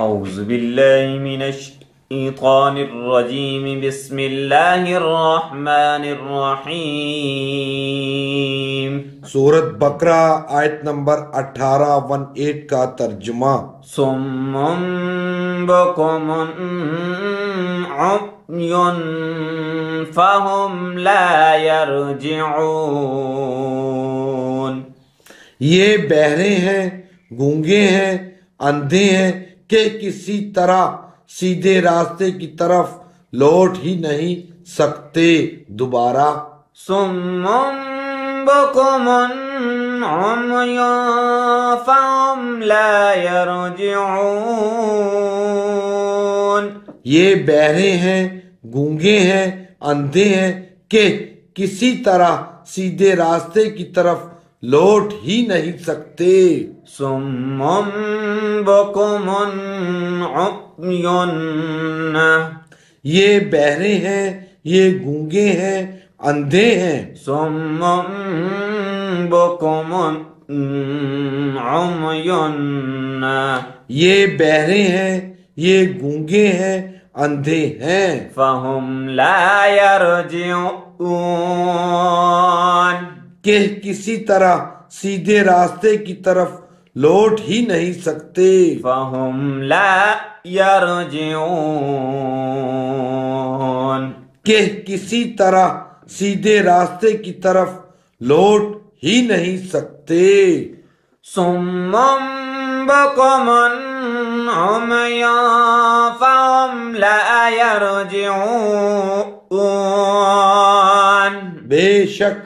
اعوذ باللہ من الشیطان الرجیم بسم اللہ الرحمن الرحیم سورة بکرہ آیت نمبر اٹھارہ ون ایٹ کا ترجمہ سمم بکم عمی فهم لا يرجعون یہ بہرے ہیں گونگے ہیں اندھے ہیں کہ کسی طرح سیدھے راستے کی طرف لوٹ ہی نہیں سکتے دوبارہ سمم عمیا لا یہ بہرے ہیں گونگے ہیں اندھے ہیں کہ کسی طرح سیدھے راستے کی طرف لوٹ ہی نہیں سکتے بکمن بن یہ بہرے ہیں یہ گونگے ہیں اندھے ہیں سمم بکمن عمیون یہ بہرے ہیں یہ گونگے ہیں اندھے ہیں فہم لا یرجعون کہ کسی طرح سیدھے راستے کی طرف لوٹ ہی نہیں سکتے فَهُمْ لَا يَرْجِعُونَ کہ کسی طرح سیدھے راستے کی طرف لوٹ ہی نہیں سکتے سُمَّمْ بَقَمَنْ عُمَيَانْ فَهُمْ لَا يَرْجِعُونَ بے شک